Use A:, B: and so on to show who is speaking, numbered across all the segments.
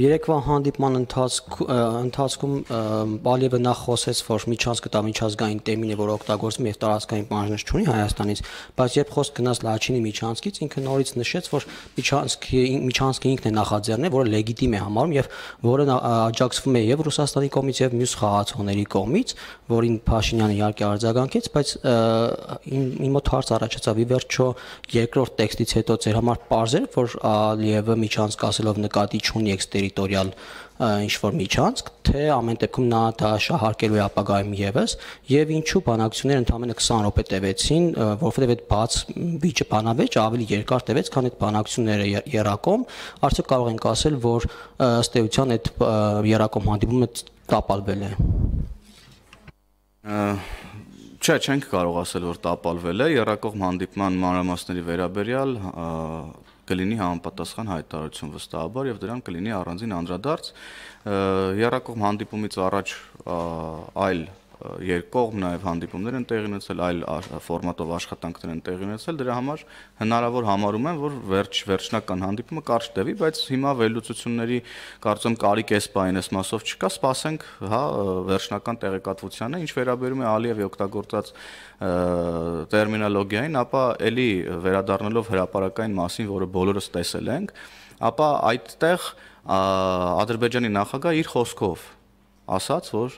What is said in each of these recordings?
A: Երեկվա հանդիպման ընթացքում Բալիևը նախ խոսեց, որ միջանց կտա միջազգային տեմին է, որ օգտագործվում եւ տարածքային բաժնից չունի Հայաստանից, բայց երբ խոսք գնաց Լաչինի միջանցքից, ինքը նորից նշեց, որ միջանցքի միջանցքը ինքն է նախաձեռնել, որը լեգիտիմ է համարում եւ որը աջակցվում է եւ Ռուսաստանի կողմից եւ մյուս խաղացողների կողմից, որին Փաշինյանը իհարկե արձագանքեց, բայց իմ մոտ հարց առաջացավ ի վերջո երկրորդ տեքստից հետո ծեր համար parzել, որ Ալիևը միջանցք ասելով նկատի չունի էքստերի տերիտորիալ ինչ որ միջանցք, թե ամեն դեպքում նա դա շահարկելու է ապագայում եւս, եւ ինչու բանակցությունները ընդամենը 20 րոպե տևեցին, որովհետեւ այդ բաց վիճը բանավեճը ավելի երկար տևեց, քան այդ բանակցությունները Երակոմ, արդյոք կարող ենք ասել, որ ըստ էության այդ Երակոմ հանդիպումը տապալվել է։
B: Չէ, չենք կարող ասել, որ տապալվել է Երակոմ հանդիպման մանրամասների վերաբերյալ կլինի համապատասխան հայտարարություն վստահաբար եւ դրան կլինի առանձին անդրադարձ հիարակողմ հանդիպումից առաջ այլ երկկողմ նաև հանդիպումներ են տեղի ունեցել, այլ ֆորմատով աշխատանքներ են տեղի ունեցել, դրա համար հնարավոր համարում եմ, որ վերջ վերջնական հանդիպումը կարճ տևի, բայց հիմա վերլուծությունների կարծեմ կարիք էս բայն էս մասով չկա, սպասենք, հա, վերջնական տեղեկատվությանը, ինչ վերաբերում է Ալիևի օգտագործած տերմինոլոգիային, ապա ելի վերադառնալով հրաապարական մասին, որը բոլորս տեսել ենք, ապա այդտեղ Ադրբեջանի նախագահ իր խոսքով ասաց, որ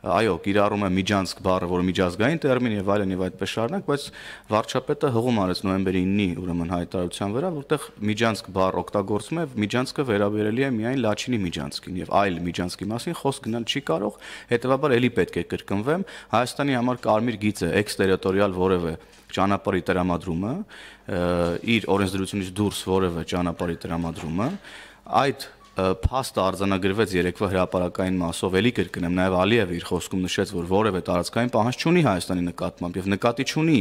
B: այո, կիրառում է միջանցք բառը, որը միջազգային տերմին եւ այլն եւ այդպես շարունակ, բայց վարչապետը հղում արեց նոեմբերի 9-ի ուրեմն հայտարարության վրա, որտեղ միջանցք բառ օգտագործվում է, միջանցքը վերաբերելի է միայն Լաչինի միջանցքին եւ այլ միջանցքի մասին խոսք գնալ չի կարող, հետեւաբար ելի պետք է կրկնվեմ, Հայաստանի համար կարմիր գիծը էքստերիտորիալ որևէ ճանապարհի տրամադրումը, իր օրենսդրությունից դուրս որևէ ճանապարհի տրամադրումը, այդ փաստը արձանագրվեց երեկվա հրաապարակային մասով, ելի կրկնեմ, նաև Ալիևը իր խոսքում նշեց, որ որևէ տարածքային պահանջ չունի Հայաստանի նկատմամբ եւ նկատի չունի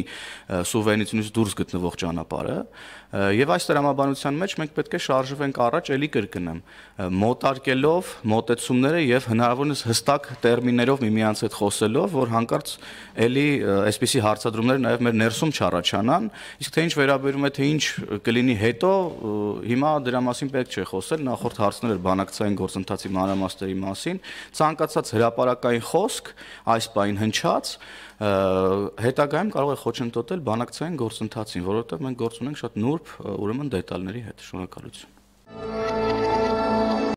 B: սուվերենությունից դուրս գտնվող ճանապարհը, եւ այս դրամաբանության մեջ մենք պետք է շարժվենք առաջ, ելի կրկնեմ, մոտարկելով մոտեցումները եւ հնարավորինս հստակ տերմիններով միմյանց հետ խոսելով, որ հանկարծ ելի այսպիսի հարցադրումներ նաեւ մեր ներսում չառաջանան, իսկ թե ինչ վերաբերում է թե ինչ կլինի հետո, հիմա դրա մասին պետք չէ խոսել, նախորդ հարց տեղեկացնել էր բանակցային գործընթացի մանրամասների մասին, ցանկացած հրաապարակային խոսք այս պայն հնչած հետագայում կարող է խոչընդոտել բանակցային գործընթացին, որովհետև մենք գործ ունենք շատ նուրբ, ուրեմն դետալների հետ։ Շնորհակալություն։